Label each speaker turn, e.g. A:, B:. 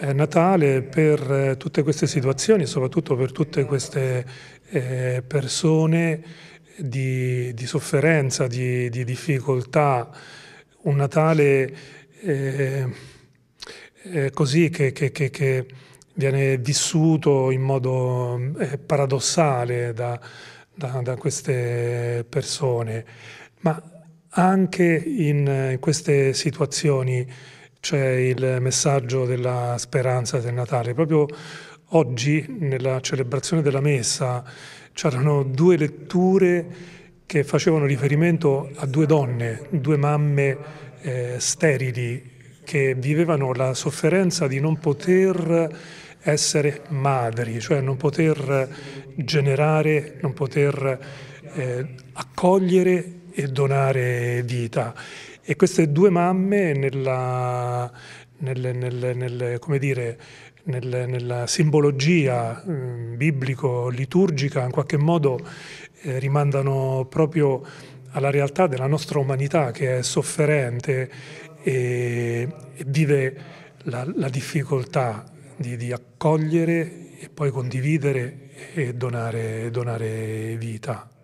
A: Eh, Natale per eh, tutte queste situazioni, soprattutto per tutte esatto. queste eh, persone di, di sofferenza, di, di, difficoltà, un Natale così che, che, che, che, viene vissuto in modo paradossale da, da, da, queste persone, ma anche in queste situazioni c'è il messaggio della speranza del Natale. Proprio oggi, nella celebrazione della Messa, c'erano due letture che facevano riferimento a due donne, due mamme eh, sterili che vivevano la sofferenza di non poter essere madri, cioè non poter generare, non poter eh, accogliere e donare vita. E queste due mamme nella, nelle, nelle, nelle, come dire, nella simbologia eh, mm, biblico-liturgica in qualche modo eh, rimandano proprio alla realtà della nostra umanità che è sofferente e, e vive la, la difficoltà di, di, accogliere e poi condividere e donare, donare vita.